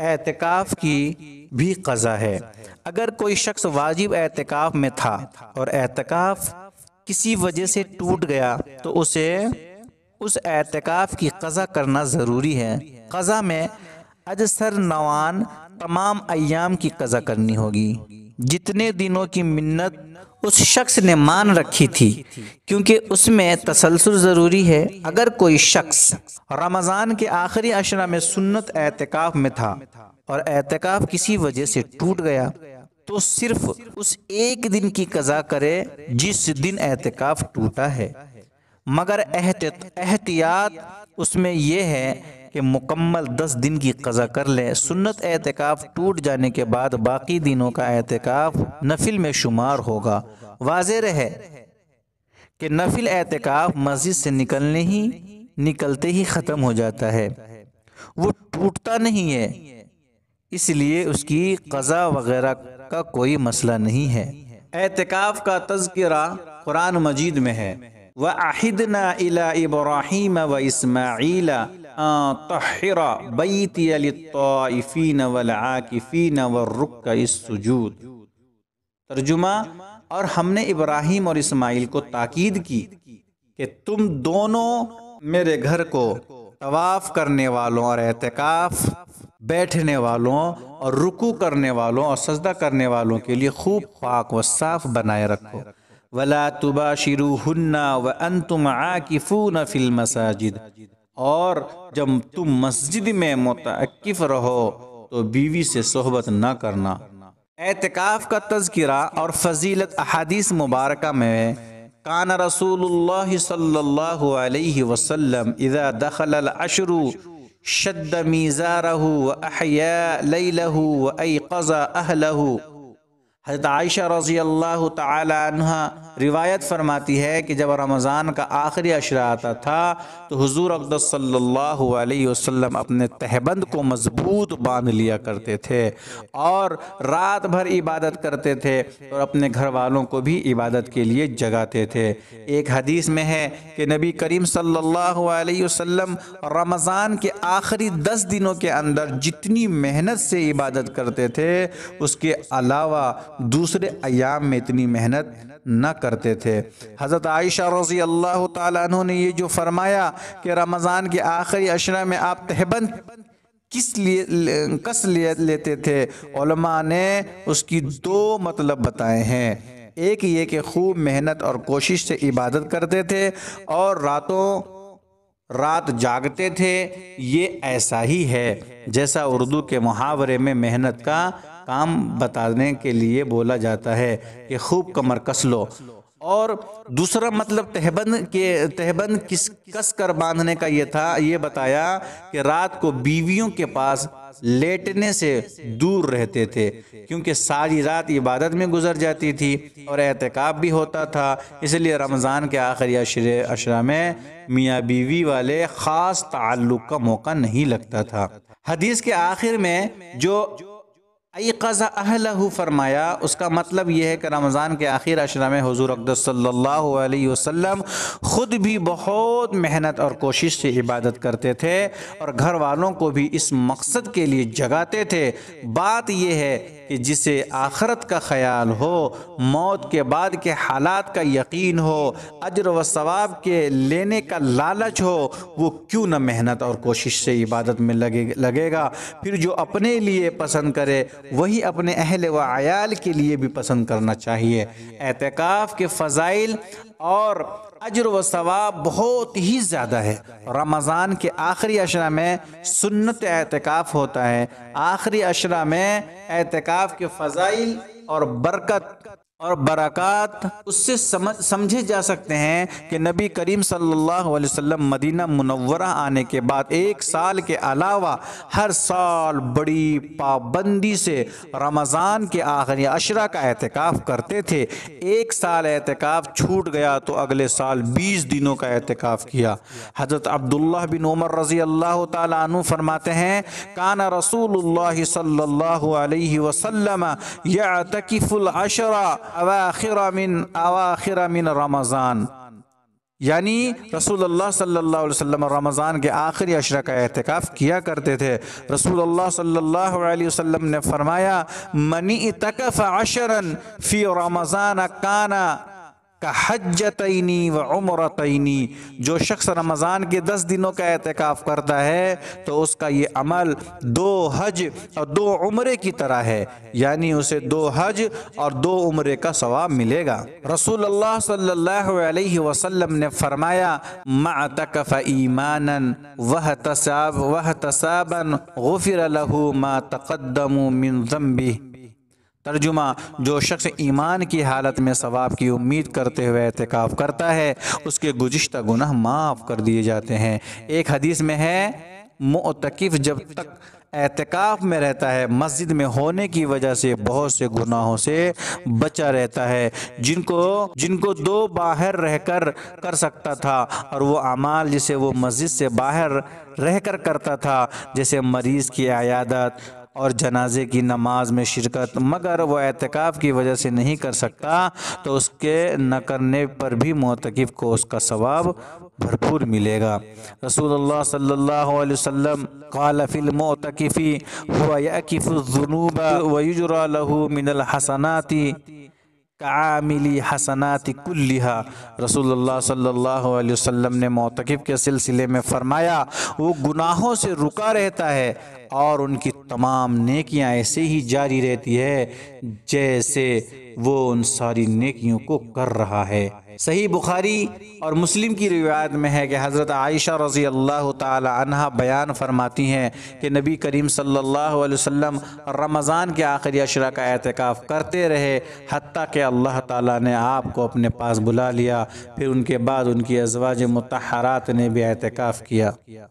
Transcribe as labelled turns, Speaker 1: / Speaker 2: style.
Speaker 1: एहतिकाफ की भी कज़ा है अगर कोई शख्स वाजिब एहतिकाफ में था और एहतिकाफ किसी वजह से टूट गया तो उसे उस एहतिकाफ की कज़ा करना ज़रूरी है कज़ा में अजसर नवान तमाम अयाम की कज़ा करनी होगी जितने दिनों की मिन्नत उस शख्स ने मान रखी थी क्योंकि उसमें तसलसल ज़रूरी है अगर कोई शख्स रमज़ान के आखिरी अशरा में सुन्नत एहतिकाफ़ में था और एहतिकाफ़ किसी वजह से टूट गया तो सिर्फ उस एक दिन की कज़ा करे जिस दिन एहतिकाफ़ टूटा है मगर एहतियात उसमें यह है कि मुकम्मल दस दिन की कज़ा कर लें सुन्नत एहतिकाफ़ टूट जाने के बाद बाकी दिनों का एहतिकाफ़ नफिल में शुमार होगा वाजर रहे कि नफिल एहतिकाफ़ मस्जिद से निकलने ही निकलते ही ख़त्म हो जाता है वो टूटता नहीं है इसलिए उसकी कज़ा वगैरह का कोई मसला नहीं है एहतिकाफ़ का तस्करा कुरान मजीद में है व आहिदना इला इब्राहिम व इसमाइला तहरा बैतीफ़ीन वलाकिफ़ीन वर्रुक सुजूद तर्जुमा और हमने इब्राहिम और इस्माइल को ताकीद की कि तुम दोनों मेरे घर को तवाफ़ करने वालों और एहतिकाफ़ बैठने वालों और रुकू करने वालों और सजदा करने वालों के लिए खूब पाक व साफ बनाए रखो वला तुबा शिरू हन्ना व अन तुम आकिफ़ून और जब तुम मस्जिद में मतकफ रहो तो बीवी से सोहबत न करना एहतिकाफ़ का तस्करा और फजीलत अहादीस मुबारक में कान रसूल सल्लल्लाहु अलैहि इज़ा दखल अशरु शद मीज़ारहु व अहया लैलहु हज़रत आयशा रज़ी अल्लाह तहा रिवायत फरमाती है कि जब रमज़ान का आखिरी अशरा आता था तो हुजूर अकदस सल्लल्लाहु अलैहि वसल्लम अपने तहबंद को मज़बूत बांध लिया करते थे और रात भर इबादत करते थे और अपने घर वालों को भी इबादत के लिए जगाते थे एक हदीस में है कि नबी करीम सल्लल्लाहु अलैहि वसल्लम रमज़ान के आखिरी दस दिनों के अंदर जितनी मेहनत से इबादत करते थे उसके अलावा दूसरे अयाम में इतनी मेहनत न करते थे हज़रत आयशा रज़ी अल्लाह तु ने ये जो फरमाया कि रमज़ान के आखिरी अशरा में आप तहबंद किस लिए कस लिए लेते थे ने उसकी दो मतलब बताए हैं एक ये कि खूब मेहनत और कोशिश से इबादत करते थे और रातों रात जागते थे ये ऐसा ही है जैसा उर्दू के मुहावरे में मेहनत का काम बताने के लिए बोला जाता है कि खूब कमर कस लो और दूसरा मतलब तहबंद के तहबंद किस कस कर बांधने का ये था ये बताया कि रात को बीवियों के पास लेटने से दूर रहते थे क्योंकि सारी रात इबादत में गुजर जाती थी और एहतिकाब भी होता था इसलिए रमज़ान के आखिरी अशरे अशरा में मियाँ बीवी वाले ख़ास ताल्लुक़ का मौका नहीं लगता था हदीस के आखिर में जो अयक़ा अहलहू फरमाया उसका मतलब यह है कि रमज़ान के आखिर अशरा में हजूर अकदस सल्लल्लाहु अलैहि वसल्लम ख़ुद भी बहुत मेहनत और कोशिश से इबादत करते थे और घर वालों को भी इस मकसद के लिए जगाते थे बात यह है कि जिसे आखरत का ख्याल हो मौत के बाद के हालात का यकीन हो अजर व सवाब के लेने का लालच हो वो क्यों न मेहनत और कोशिश से इबादत में लगे लगेगा फिर जो अपने लिए पसंद करे वही अपने अहल व आयाल के लिए भी पसंद करना चाहिए एहतिकाफ़ के फ़जाइल और अजर व सवाब बहुत ही ज़्यादा है रमज़ान के आखिरी अशरा में सुन्नत एहतिकाफ़ होता है आखिरी अशरा में एहतिकाफ़ के फ़जाइल और बरकत और बरक़ात उससे समझ समझे जा सकते हैं कि नबी करीम सल्लल्लाहु अलैहि वसल्लम मदीना मुनव्वरा आने के बाद एक साल के अलावा हर साल बड़ी पाबंदी से रमज़ान के आखिरी अशरा का एहतिकाफ़ करते थे एक साल एहतिकाफ़ छूट गया तो अगले साल बीस दिनों का एहतिकाफ़ किया हज़रत अब्दुल्ला बिन उमर रज़ी अल्लाह तु फरमाते हैं काना रसूल सल्ला वसम या तकीफ़ुल अशरा अवाखिर मिन अवाखिर मिन रमज़ान यानी रसूल अल्लाह सल्लल्लाहु अलैहि वसल्लम रमज़ान के आखिरी अशर का एहतिकाफ़ किया करते थे रसूल अल्लाह सल्लल्लाहु अलैहि वसल्लम ने फरमाया मनी तकफ़ अशरन फ़ी रमज़ान काना का हजतनी व उम्रतनी जो शख्स रमज़ान के दस दिनों का एहतिकाफ करता है तो उसका ये अमल दो हज और दो उम्र की तरह है यानी उसे दो हज और दो उम्र का सवाब मिलेगा रसूल अल्लाह सल्लल्लाहु अलैहि वसल्लम ने फरमाया मा तकफ ईमान वह तसाब वह तसाबन गफिर लहू मा तकदम मिन जम्बी तर्जुमा जो शख्स ईमान की हालत में सवाब की उम्मीद करते हुए एहतिकाफ़ करता है उसके गुज्त गुनाह माफ़ कर दिए जाते हैं एक हदीस में है मोतकफ़ जब तक एहतिकाफ में रहता है मस्जिद में होने की वजह से बहुत से गुनाहों से बचा रहता है जिनको जिनको दो बाहर रहकर कर सकता था और वो अमाल जिसे वो मस्जिद से बाहर रहकर करता था जैसे मरीज़ की आयादत और जनाजे की नमाज में शिरकत मगर वह एहतिकाफ़ की वजह से नहीं कर सकता तो उसके न करने पर भी मोतकब को उसका सवाब भरपूर मिलेगा रसूल सल्लल्लाहु अलैहि वसल्लम काल हसनाती कामिली हसनात कुल्लिहा रसूलुल्लाह सल्लल्लाहु अलैहि वसल्लम ने मोतकब के सिलसिले में फ़रमाया वो गुनाहों से रुका रहता है और उनकी तमाम नेकियां ऐसे ही जारी रहती है जैसे वो उन सारी नेकियों को कर रहा है सही बुखारी और मुस्लिम की रिवायत में है कि हज़रत आयशा रज़ी अल्लाह तहा बयान फरमाती हैं कि नबी करीम सल्लल्लाहु अलैहि वसल्लम रमज़ान के आखिरी अशरा का एहतिकाफ़ करते रहे हती कि अल्लाह ताला ने आपको अपने पास बुला लिया फिर उनके बाद उनकी अजवाज मतहरात ने भी एहतिकाफ़ किया